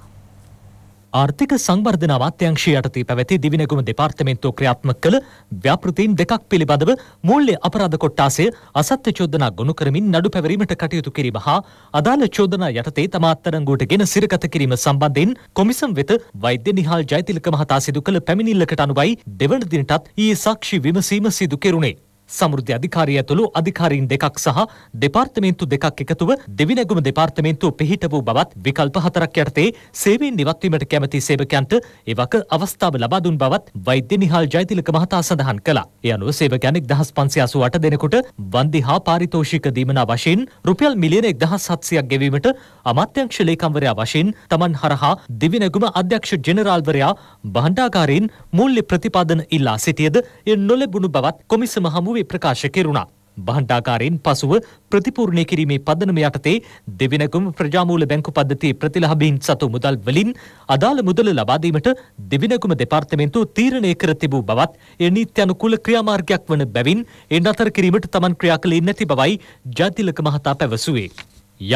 ආර්ථික සංවර්ධන අමාත්‍යංශය යටතේ පැවැති දිවිනැගුම දෙපාර්තමේන්තුව ක්‍රියාත්මක කළ ව්‍යාපෘතීන් දෙකක් පිළිබඳව මූල්‍ය අපරාධ කොට්ටාසය අසත්‍ය චෝදනා ගොනු කරමින් නඩු පැවරීමට කටයුතු කිරීම හා අදාළ චෝදනා යටතේ තම අත්අඩංගුවට ගෙන සිරගත කිරීම සම්බන්ධයෙන් කොමිසම් වෙත වෛද්‍ය නිහාල් ජයතිලක මහතා සිදු කළ පැමිණිල්ලකට අනුවයි දෙවන දිනටත් ඊයේ සාක්ෂි විමසීම සිදු කෙරුණේ. සමෘද්ධි අධිකාරිය ඇතුළු අධිකාරීන් දෙකක් සහ දෙපාර්තමේන්තු දෙකක් එකතුව දෙවිනැගුම දෙපාර්තමේන්තුව පිහිට වූ බවත් විකල්ප හතරක් යටතේ සේවයෙන් ඉවත්වීමට කැමති සේවකයන්ට එවක අවස්ථාව ලබා දුන් බවත් වෛද්‍ය නිහාල් ජයතිලක මහතා සඳහන් කළා. ඒ අනුව සේවකයන් 1588 දෙනෙකුට වන්දි හා පාරිතෝෂික දීමනා වශයෙන් රුපියල් මිලියන 1700ක් ගෙවීමට අමාත්‍යංශ ලේකම්වරයා වශයෙන් තමන් හරහා දෙවිනැගුම අධ්‍යක්ෂ ජෙනරාල්වරයා බණ්ඩාගාරයෙන් මූල්‍ය ප්‍රතිපාදන ඉල්ලා සිටියද එය නොලැබුණු බවත් කොමිසම හමුවේ පෙරමුණුවේ ප්‍රකාශ කෙරුණා. බහණ්ඩාකාරයෙන් පසුව ප්‍රතිපූර්ණය කිරීමේ පදනම යටතේ දෙවිනගම ප්‍රජාමූල බැංකු පද්ධතියේ ප්‍රතිලාභීන් සතු මුදල් වලින් අදාළ මුදල ලබා දීමට දෙවිනගම දෙපාර්තමේන්තුව තීරණය කර තිබූ බවත් ඒ නීත්‍යානුකූල ක්‍රියාමාර්ගයක් වන බැවින් ඒ නතර කිරීමට තමන් ක්‍රියා කළේ නැති බවයි ජාතිලක මහතා පැවසුවේ.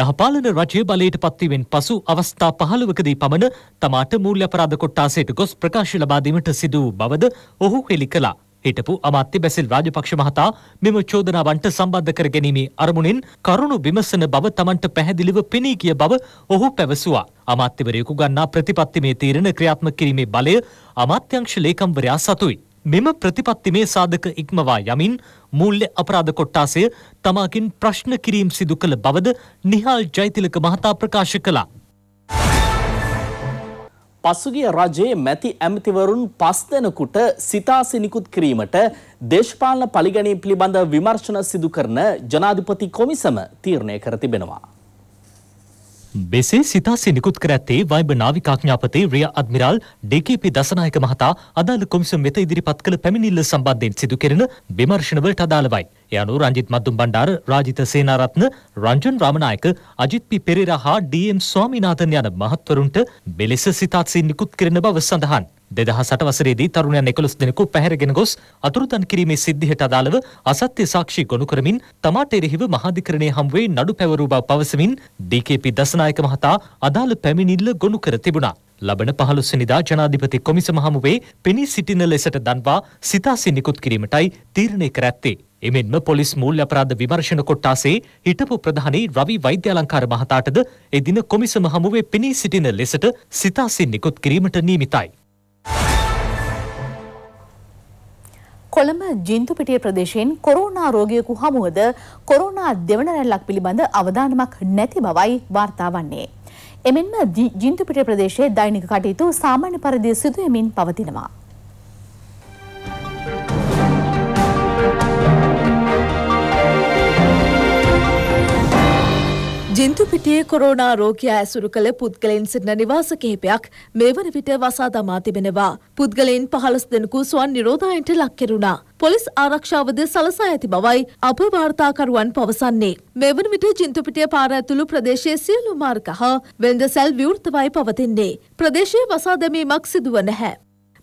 යහපාලන රජය බලයට පත්වීමෙන් පසු අවස්ථා පහළවකදී පමණ තමාට මූල්‍ය අපරාධ කොට්ටාසයට ගොස් ප්‍රකාශ ලබාදීමට සිදු වූ බවද ඔහු හෙළි කළා. හිටපු අමාත්‍ය බැසිල් රාජපක්ෂ මහතා මෙම චෝදනාවන්ට සම්බන්ධ කර ගැනීමේ අරමුණින් කරුණු විමසන බව තමන්ට පැහැදිලිව පෙනී කිය බව ඔහු පැවසුවා. අමාත්‍යවරයෙකු ගන්නා ප්‍රතිපත්තිමේ තීරණ ක්‍රියාත්මක කිරීමේ බලය අමාත්‍යංශ ලේකම්වරයා සතුයි. මෙම ප්‍රතිපත්තිමේ සාධක ඉක්මවා යමින් මූල්‍ය අපරාධ කොට්ටාසය තමාකින් ප්‍රශ්න කිරීම් සිදු කළ බවද නිහාල් ජෛතිලක මහතා ප්‍රකාශ කළා. පසුගිය රජයේ මැති ඇමතිවරුන් පස් දෙනෙකුට සිතාසි නිකුත් කිරීමට දේශපාලන පරිගණීම් පිළිබඳ විමර්ශන සිදු කරන ජනාධිපති කොමිසම තීරණය කර තිබෙනවා. බෙසේ සිතාසි නිකුත් කර ඇත්තේ වයිබ නාවිකාඥාපති රිය අද්මිරාල් ඩීකීපී දසනායක මහතා අදාළ කොමිසම වෙත ඉදිරිපත් කළ පැමිණිල්ල සම්බන්ධයෙන් සිදු කෙරෙන විමර්ශනවලට අදාළවයි. ඒ අනුව රංජිත් මද්දුම් බණ්ඩාර, රාජිත සේනාරත්න, රංජන් රාමනායක, අජිත් පි පෙරේරා හා ඩී.එම්. ස්වාමිනාథන් යන මහත්වරුන්ට මෙලෙස සිතාත්සින් නිකුත් කරන බව සඳහන්. දෙදහස් අට වසරේදී තරුණයන් එකොළොස් දෙනෙකු පැහැරගෙන ගොස් අතුරුදන් කිරීමේ සිද්ධියට අදාළව අසත්‍ය සාක්ෂි ගොනු කරමින් තමාට එරෙහිව මහාධිකරණය හමුවේ නඩු පැවරූ බව පවසමින් ඩී.කේ.පී. දසනායක මහතා අදාළ පැමිණිල්ල ගොනු කර තිබුණා. ලබන පහළොස්වනිදා ජනාධිපති කොමිසම හමුවේ පෙනී සිටින ලෙසට දන්වා සිතාසි නිකුත් කිරීමටයි තීරණය කර ඇත්තේ. එමෙන්ම පොලිස් මූල්‍ය අපරාධ විමර්ශන කොට්ටාසේ හිටපු ප්‍රධානී රවි වෛද්‍යාලංකාර මහතාටද එදින කොමිසම හමුවේ පෙනී සිටින ලෙසට සිතාසින් නිකුත් කිරීමට නියමිතයි. කොළඹ ජින්තුපිටිය ප්‍රදේශයෙන් කොරෝනා රෝගියෙකු හමුවද කොරෝනා දෙවන රැල්ලක් පිළිබඳ අවධානමක් නැති බවයි වාර්තා වන්නේ. එමෙන්ම ජින්තුපිටිය ප්‍රදේශයේ දෛනික කටයුතු සාමාන්‍ය පරිදි සිදුවෙමින් පවතිනවා. ජින්තුපිටියේ කොරෝනා රෝගයා ඇසුරු කළ පුද්ගලයින් සිටින නිවාස කිහිපයක් මේ වන විට වසා දමා තිබෙනවා. පුද්ගලයින් පහළස් දෙනෙකු ස්වන් නිරෝධායන්ට ලක් කෙරුණා. පොලිස් ආරක්ෂාවද සලසා ඇති බවයි අප වාර්තාකරුවන් පවසන්නේ. මේ වන විට ජින්තුපිටිය පාර ඇතුළු ප්‍රදේශයේ සියලු මාර්ග හා වෙළඳ සැල් විවෘතවයි පවතින්නේ. ප්‍රදේශයේ වසා දැමීමක් සිදුව නැහැ.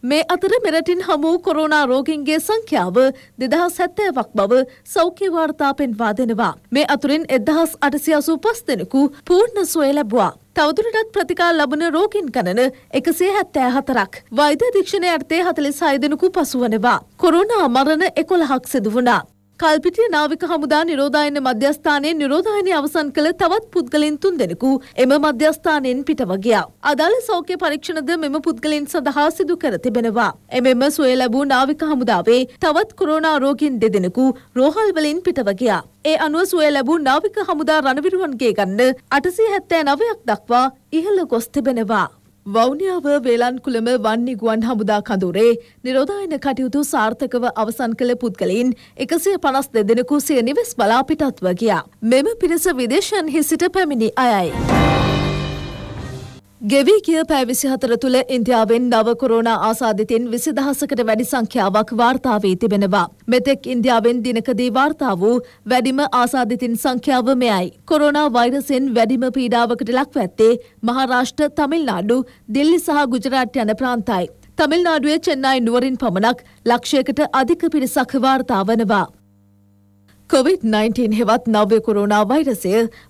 මේ අතර මෙරටින් හමු කොරෝනා රෝගීන්ගේ සංඛ්‍යාව 2070ක් බව සෞඛ්‍ය වාර්තා පෙන්වා දෙනවා. මේ අතුරින් 1885 දෙනෙකු පූර්ණ සුවය ලැබුවා. තවදුරටත් ප්‍රතිකාර ලබන රෝගින් ගණන එකසේ හැත්තෑ හතරක්. වෛද්‍ය දීක්ෂණය අර්ථය හතලිස් හයදෙනකු පසුවනවා. කොරුණා මරණ එකොළහක් සිදුවනා. කල්පිටිය නාවික හමුදා නිරෝධායන මධ්‍යස්ථානයේ නිරෝධායනය අවසන් කළ තවත් පුද්ගලයන් තුන්දෙනෙකු එම මධ්‍යස්ථානයෙන් පිටව ගියා. අදාළ සෞඛ්‍ය පරීක්ෂණද මෙම පුද්ගලයන් සඳහා සිදු කර තිබෙනවා. එමෙම සුවය ලැබූ නාවික හමුදාවේ තවත් කොරෝනා රෝගීන් දෙදෙනෙකු රෝහල් වලින් පිටව ගියා. ඒ අනුව සුවය ලැබූ නාවික හමුදා රණවිරුවන්ගේ ගන්න 879ක් දක්වා ඉහළ ගොස් තිබෙනවා. වෞනියාව වේලන්කුළම වන්නේ ගුවන් හමුදා කඳුරේ නිරෝධායන කටයුතු සාර්ථකව අවසන් කළ පුද්ගලයින් එකසිය පනස් දෙදෙනෙකු සිය නිවෙස් බලාපිටත්ව ගියා. මෙම පිරිස විදේශයන්හි සිට පැමිණි අයයි. ගෙවී කිය පෑ විසි හතර තුළ ඉන්දියාවෙන් නව කොරෝණ ආසාධිතයෙන් විසි දහසකට වැඩි සංඛ්‍යාවක් වාර්තා වී තිබෙනවා. මෙතෙක් ඉන්දියාවෙන් දිනකදී වාර්තා වූ වැඩිම ආසාධිතින් සංඛ්‍යාව මෙයයි. කොරෝණ වෛරසෙන් වැඩිම පීඩාවකට ලක්ව ඇත්තේ මහාරාෂ්ට්‍ර තමිල්නාඩු දිල්ලි සහ ගුජරාට් යන ප්‍රාන්තයි. තමිල්නාඩුවේ චෙන්නයි නුවරින් පමණක් ලක්ෂයකට අධික පිරිසක් වාර්තා වනවා. කොවිD-19 හෙවත් නව්‍ය කොරෝනා වෛරසය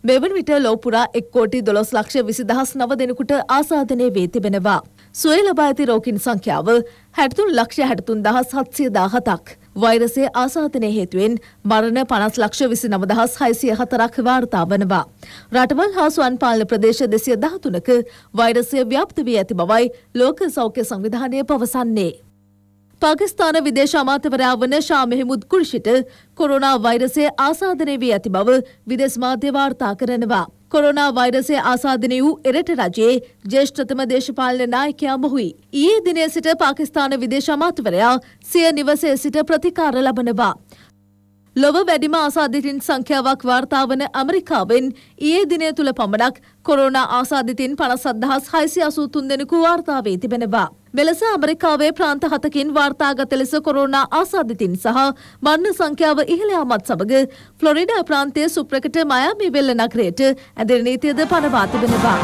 මෙවන විට ලෝපුරා එක් කෝටි දොළොස් ලක්ෂ විසි දහස් නව දෙනෙකුට ආසාධනය වී තිබෙනවා. සුවය ලබා ඇති රෝගීන් සංඛ්‍යාව හැටතුන් ලක්ෂ හැටතුන් දහස් හත්සිය දාහතක්. වෛරසය ආසාධනය හේතුවෙන් මරණ පනස් ලක්ෂ විසි නවදහස් හයිසිය හතරක් වාර්තා වනවා. රටවල් හා සුවන් පාලන ප්‍රදේශ දෙසිය දහතුනක වෛරසය ව්‍යාප්ත වී ඇති බවයි ලෝක සෞඛ්‍ය සංවිධානය පවසන්නේ. පාකිස්ථාන විදේශ අමාත්‍යවරයා වන ෂා මෙහමුද් කුර්ෂිට කොරෝනා වෛරසය ආසාදනය වී ඇති බව විදෙස් මාධ්‍ය වාර්තා කරනවා. කොරෝනා වෛරසය ආසාධනය වූ එරට රජයේ ජේෂ්ඨතම දේශපාලන නායකයා මොහුයි. ඊයේ දිනය සිට පාකිස්ථාන විදේශ අමාත්‍යවරයා සිය නිවසේ සිට ප්‍රතිකාර ලබනවා. ලොව වැඩිම ආසාධිතින් සංඛ්‍යාවක් වාර්තාාවන ඇමරිකාවෙන් ඒ දිනය තුළ පමණක් කොරෝණ ආසාධිතින් පනසද්දහස් හයිසි අසූතුන් දෙෙනෙකු වාර්තාාවේ තිබෙනවා. මෙලෙස ඇමරිකාවේ ප්‍රාන්ත හතකින් වාර්තාගත ලෙස කොරෝණ ආසාධිතින් සහ මන්න සංඛ්‍යාව ඉහළයාමත් සමඟ ෆ්ලොරිඩා ප්‍රාන්තය සුප්‍රකට මයාමි වෙල්ල නක්‍රයට ඇදිරනීතියද පනවා තිබෙනවා.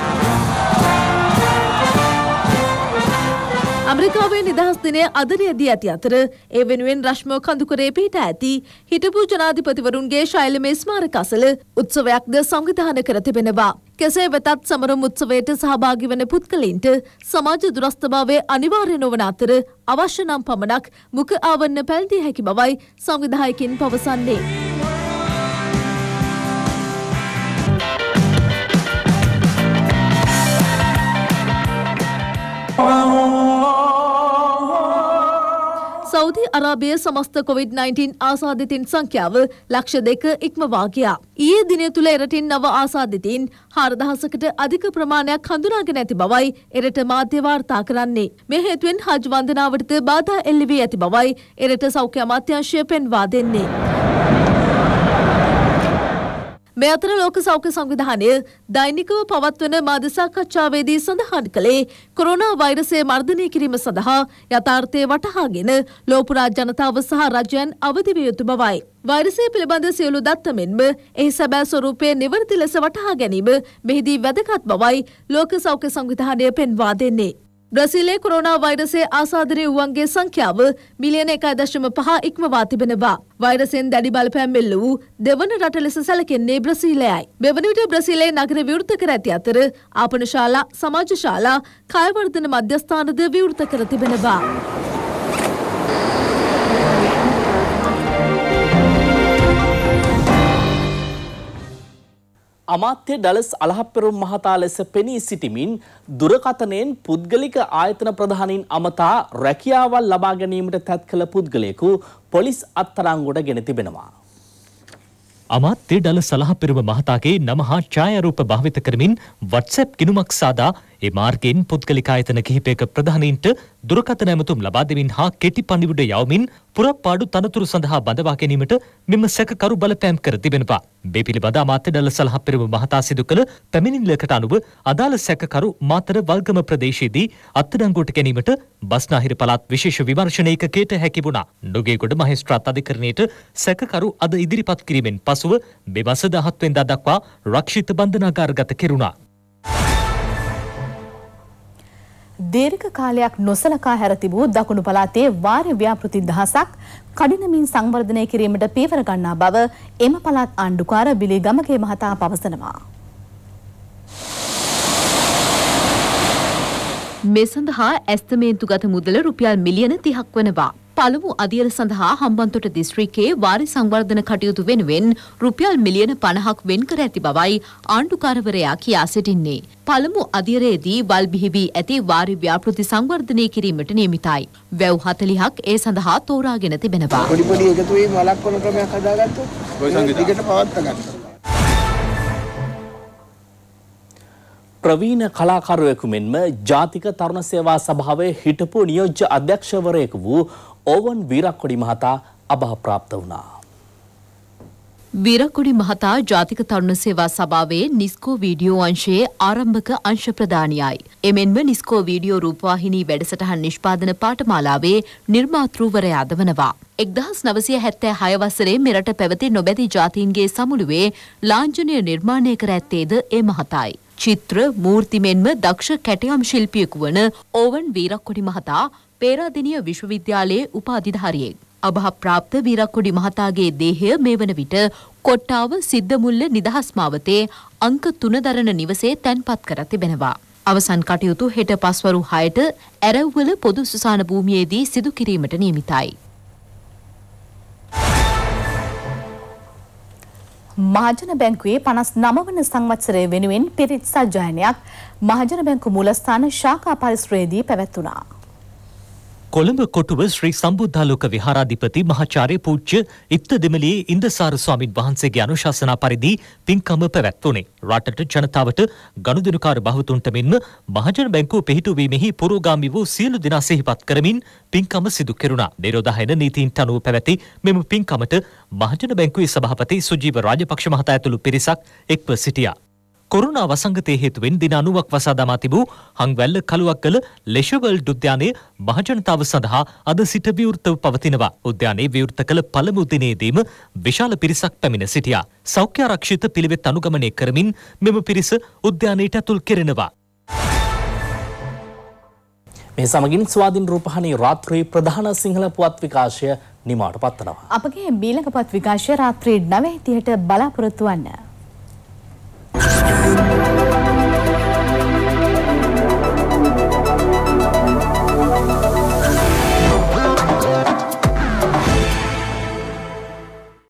ඇමරිකාවේ නිදහස් දිනය අදරියදී ඇති අතර ඒ වෙනුවෙන් රශ්මෝ කඳුකරේ පිහිට ඇති හිටපු ජනාධිපතිවරුන්ගේ ශෛලමය ස්මාරක අසල උත්සවයක්ද සංවිධාන කර තිබෙනවා. කෙසේ වෙතත් සමරම් උත්සවයට සහභාගි වන පුද්ගලින්ට සමාජ දුරස්ථභාවය අනිවාර්ය නොවන අතර අවශ්‍ය නම් පමණක් මුඛ ආවරණ පැල්දිය හැකි බවයි සංවිධායකින් පවසන්නේ. Oh සෞදි අරාබිය සමස්ත කොවිD-19 ආසාධිතින් සංඛ්‍යාව ලක්ෂ දෙක ඉක්මවා ගියා. ඊයේ දිනය තුළ එරටින් නව ආසාධිතින් හාරදහසකට අධික ප්‍රමාණයක් හඳුනාගෙන ඇති බවයි එරට මාධ්‍ය වාර්තා කරන්නේ. මේ හේතුවෙන් හජ් වන්දනාවටද බාධා එල්ලවී ඇති බවයි එරට සෞඛ්‍ය අමාත්‍යංශය පෙන්වා දෙන්නේ. මේ අතර ලෝක සෞඛ්‍ය සංවිධානය දෛනිකව පවත්වන මාධ්‍ය සාකච්ඡාවේදී සඳහන් කළේ කොරෝනා වෛරසය මර්ධනය කිරීම සඳහා යථාර්ථය වටහාගෙන ලෝපුරා ජනතාව සහ රජයන් අවදි විය යුතු බවයි. වෛරසය පිළිබඳ සියලු දත්ත මෙන්ම එහි සැබෑ ස්වරූපය නිවැරදි ලෙස වටහා ගැනීම මෙහිදී වැදගත් බවයි ලෝක සෞඛ්‍ය සංවිධානය පෙන්වා දෙන්නේ. බ්‍රසිලේ කොරෝනා වෛරසය ආසාදනය වුවන්ගේ සංඛ්‍යාව මිලියන එකයි දශම පහ ඉක්මවා තිබෙනවා. වෛරසෙන් දැඩි බලපෑම් එල්ල වූ දෙවන රට ලෙස සැලකෙන්නේ බ්‍රසීලයයි. මෙවන විට බ්‍රසීලයේ නගර විවෘත කර ඇති අතර ආපනශාලා, සමාජශාලා, කයවර්ධන මධ්‍යස්ථානද විවෘත කර තිබෙනවා. අමාත්‍ය ඩලස් අලහප්පෙරුම් මහතා ලෙස පෙනී සිටිමින් දුරකථනයෙන් පුද්ගලික ආයතන ප්‍රධානීන් අමතා රැකියාවල් ලබා ගැනීමට තැත් කළ පුද්ගලයෙකු පොලිස් අත්තරංගොඩ ගෙන තිබෙනවා. අමාත්‍ය ඩලස් අලහප්පෙරුම මහතාගේ නම හා ඡායාරූප භාවිත කරමින් WhatsApp ගිණුමක් සාදා ඒ මාර්ගයෙන් පුද්ගලික ආයතන කිහිපයක ප්‍රධානීන්ට දුරකථන ඇමතුම් ලබා දෙමින් හා කෙටි පණිවුඩ යවමින් පුරප්පාඩු තනතුරු සඳහා බඳවා ගැනීමට මෙම සැකකරු බලපෑම් කර තිබෙනවා. මේ පිළිබඳ අමාත්‍ය ඩල සලහ පෙරම මහතා සිදු කළ පැමිණිල්ලකට අනුව අදාළ සැකකරු මාතර වල්ගම ප්‍රදේශයේදී අත්අඩංගුවට ගැනීමට බස්නාහිර පළාත් විශේෂ විමර්ශන ඒකකයට හැකි වුණා. නුගේගොඩ මහේස්ත්‍රාත් අධිකරණයට සැකකරු අද ඉදිරිපත් කිරීමෙන් පසුව මේ වස 17 වෙනිදා දක්වා රක්ෂිත බන්ධනාගාරගත කෙරුණා. දීර්ඝ කාලයක් නොසලකා හැර තිබූ දකුණු පළාතේ වාර්ය ව්‍යාපෘති දහසක් කඩිනමින් සංවර්ධනය කිරීමට පීවර ගන්නා බව එම පළාත් ආණ්ඩුකාර බිලී ගමගේ මහතා පවසනවා. මේ සඳහා ඇස්තමේන්තුගත මුදල රුපියල් මිලියන 30ක් වනවා. පළමු අදියර සඳහා හම්බන්තොට දිස්ත්‍රික්කයේ වාරි සංවර්ධන කටයුතු වෙනුවෙන් රුපියල් මිලියන 50ක් වෙන් කර ඇති බවයි ආණ්ඩුකාරවරයා කියා සිටින්නේ. පළමු අදියරේදී වල් බිහිවී ඇති වාරි ව්‍යාපෘති සංවර්ධනය කිරීමට නියමිතයි. වැව් 40ක් ඒ සඳහා තෝරාගෙන තිබෙනවා. පොඩි පොඩි එකතු වීම වළක්වන ක්‍රමයක් හදාගත්තොත් දිගට පවත්වා ගන්න. ප්‍රවීණ කලාකරුවෙකු මෙන්ම ජාතික තරුණ සේවා සභාවේ හිටපු නියෝජ්‍ය අධ්‍යක්ෂවරයෙකු වූ ඕවන් වීරක්කොඩි මහතා අභාප්‍රාප්ත වුණා. විරකුඩි මහතා ජාතික තරුණ සේවා සභාවේ නිස්කෝ වීඩියෝ අංශයේ ආරම්භක අංශ ප්‍රධානියයි. එමෙන්ම නිස්කෝ වීඩියෝ රූපවාහිනී වැඩසටහන් නිෂ්පාදන පාඨමාලාවේ නිර්මාතෘවරයාද වනවා. එක්දහස් නවසය හැත්තෑ හයවසරේ මෙරට පැවති නොබැති ජාතීන්ගේ සමුළුවේ ලාංජනය නිර්මාණය කර ඇත්තේද ඒ මහතායි. චිත්‍ර මූර්තිමෙන්ම දක්ෂ කැටයම් ශිල්පියෙකු වන ඕවන් වීරක්කොඩි මහතා පේරාදෙණිය විශ්වවිද්‍යාලයේ උපාධිධාරියෙක්. අභාප්‍රාප්ත වීරක්කොඩි මහතාගේ දේහය මේ වන විට කොට්ටාව සිද්ධමුල්ල නිදහස් මාවතේ අංක තුන දරන නිවසේ තැන්පත් කර තිබෙනවා. අවසන් කටයුතු හෙට පස්වරු හයට ඇරව්වල පොදු සුසාන භූමියේදී සිදු කිරීමට නියමිතයි. මහජන බැංකුවේ පනස් නමවන සංවත්සරය වෙනුවෙන් පිරිත් සජ්ජායනයක් මහජන බැංකු මුලස්ථාන ශාකා පරිශ්‍රයේදී පැවැත්වුණා. කොළඹ කොටුව ශ්‍රී සම්බුද්ධාලෝක විහාරාධිපති මහාචාර්ය පූජ්‍ය ඉත්ත දෙමලියේ ඉන්දසාර ස්වාමින් වහන්සේගේ අනුශාසනා පරිදි පින්කම පැවැත්වුණේ. රටට ජනතාවට ගනුදෙනුකාර භවතුන්ට මෙන්ම මහජන බැංකුව පිහිටුවීමෙහි පුරෝගාමි වූ සියලු දෙනා සිහිපත් කරමින් පින්කම සිදු කෙරුණා. නිරෝධායන නීතියින්ට අනුව පැවැති මෙම පින්කමට මහජන බැංකුවේ සභාපති සුජීව රාජපක්ෂ මහතා ඇතුළු පිරිසක් එක්ව සිටියා. කොරුණා වසංගතය හේතුවෙන් දින අනුවක් වසා දමා තිබූ හංවැල්ල කළුවක්කල ලෙෂවල් උද්‍යානයේ මහජනතාව සඳහා අද සිට විවෘතව පවතිනවා. උද්‍යානයේ විවෘත කළ පළමු දිනේදීම විශාල පිරිසක් පැමිණ සිටියා. සෞඛ්‍යාරක්ෂිත පිළිවෙත් අනුගමනය කරමින් මෙම පිරිස උද්‍යානයට ඇතුල් කෙරෙනවා. මේ සමගින් ස්වාධීන් රූපහණී රාත්‍රී ප්‍රධාන සිංහල පුවත් විකාශය නිමාට පත්වනවා. අපගේ බීලක පත් විකාශය රාත්‍රී 9:30ට බලාපොරොත්තු වන්න. Thank